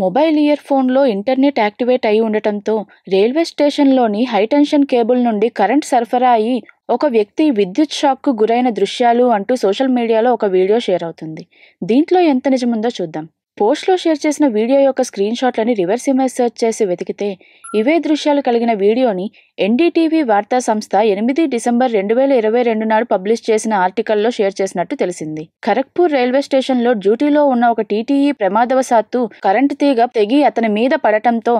mobile ear ఫోన్లో internet activate అయి ఉండటంతో రైల్వే స్టేషన్లోని హైటెన్షన్ కేబుల్ నుండి కరెంట్ సరఫరా అయి ఒక వ్యక్తి విద్యుత్ షాక్కు గురైన దృశ్యాలు అంటూ సోషల్ మీడియాలో ఒక వీడియో షేర్ అవుతుంది దీంట్లో ఎంత నిజముందో చూద్దాం పోస్ట్లో షేర్ చేసిన వీడియో యొక్క స్క్రీన్ షాట్లని రివర్స్ ఇమేజ్ సెర్చ్ చేసి వెతికితే ఇవే దృశ్యాలు కలిగిన వీడియోని ఎన్డీటీవీ వార్తా సంస్థ ఎనిమిది డిసెంబర్ రెండు వేల ఇరవై రెండు నాడు పబ్లిష్ చేసిన ఆర్టికల్లో షేర్ చేసినట్టు తెలిసింది ఖరగ్పూర్ రైల్వే స్టేషన్లో డ్యూటీలో ఉన్న ఒక టీటీఈ ప్రమాదవశాత్తు కరెంటు తీగ తెగి అతని మీద పడటంతో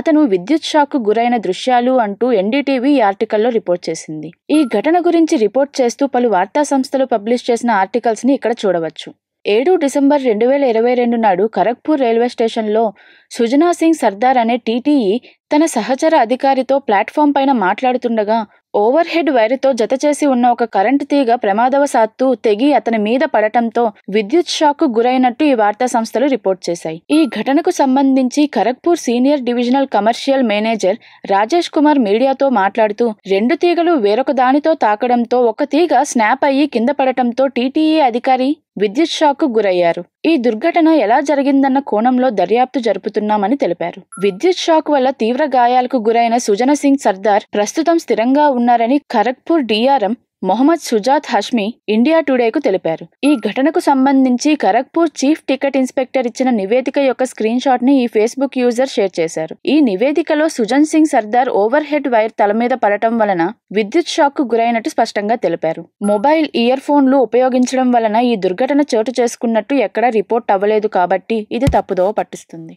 అతను విద్యుత్ షాక్ గురైన దృశ్యాలు అంటూ ఎన్డీటీవీ ఈ ఆర్టికల్లో రిపోర్ట్ చేసింది ఈ ఘటన గురించి రిపోర్ట్ చేస్తూ పలు వార్తా సంస్థలు పబ్లిష్ చేసిన ఆర్టికల్స్ని ఇక్కడ చూడవచ్చు ఏడు డిసెంబర్ రెండు వేల ఇరవై రెండు నాడు ఖరగ్పూర్ రైల్వే స్టేషన్లో సుజనా సింగ్ సర్దార్ అనే టీటీఈ తన సహచర అధికారితో ప్లాట్ఫామ్ పైన మాట్లాడుతుండగా ఓవర్ హెడ్ వైర్తో జతచేసి ఉన్న ఒక కరెంటు తీగ ప్రమాదవశాత్తు తెగి అతని మీద పడటంతో విద్యుత్ షాక్ గురైనట్టు ఈ వార్తా సంస్థలు రిపోర్ట్ చేశాయి ఈ ఘటనకు సంబంధించి Kharagpur senior divisional commercial manager Rajesh Kumar మీడియాతో మాట్లాడుతూ రెండు తీగలు వేరొక దానితో తాకడంతో ఒక తీగ స్నాప్ అయ్యి కింద పడటంతో టీటీఈ అధికారి విద్యుత్ షాక్ గురయ్యారు ఈ దుర్ఘటన ఎలా జరిగిందన్న కోణంలో దర్యాప్తు జరుపుతున్నారు చేస్తున్నామని తెలిపారు విద్యుత్ షాక్ వల్ల తీవ్ర గాయాలకు గురైన సుజన సింగ్ సర్దార్ ప్రస్తుతం స్థిరంగా ఉన్నారని ఖరగ్పూర్ డిఆర్ఎం మొహమ్మద్ సుజాత్ హష్మి ఇండియా టుడేకు తెలిపారు ఈ ఘటనకు సంబంధించి ఖరగ్పూర్ చీఫ్ టికెట్ ఇన్స్పెక్టర్ ఇచ్చిన నివేదిక యొక్క స్క్రీన్ షాట్ ని ఈ ఫేస్బుక్ యూజర్ షేర్ చేశారు ఈ నివేదికలో Sujan Singh Sardar overhead wire తల మీద పడటం వలన విద్యుత్ షాక్ కు గురైనట్టు స్పష్టంగా తెలిపారు మొబైల్ ఇయర్ ఫోన్లు ఉపయోగించడం వలన ఈ దుర్ఘటన చోటు చేసుకున్నట్టు ఎక్కడా రిపోర్ట్ అవ్వలేదు కాబట్టి ఇది తప్పుదోవ పట్టిస్తుంది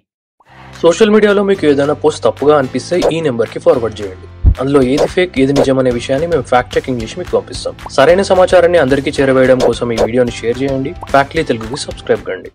సోషల్ మీడియాలో మీకు ఏదైనా పోస్ట్ తప్పుగా అనిపిస్తే ఈ నెంబర్కి ఫార్వర్డ్ చేయండి అందులో ఏది ఫేక్ ఏది నిజం అనే విషయాన్ని మేము ఫ్యాక్ట్ చెకింగ్ చేసి మీకు పంపిస్తాం సరైన సమాచారాన్ని అందరికీ చేరవేయడం కోసం ఈ వీడియోని షేర్ చేయండి ఫ్యాక్ట్లీ తెలుగుకి సబ్స్క్రైబ్ కండి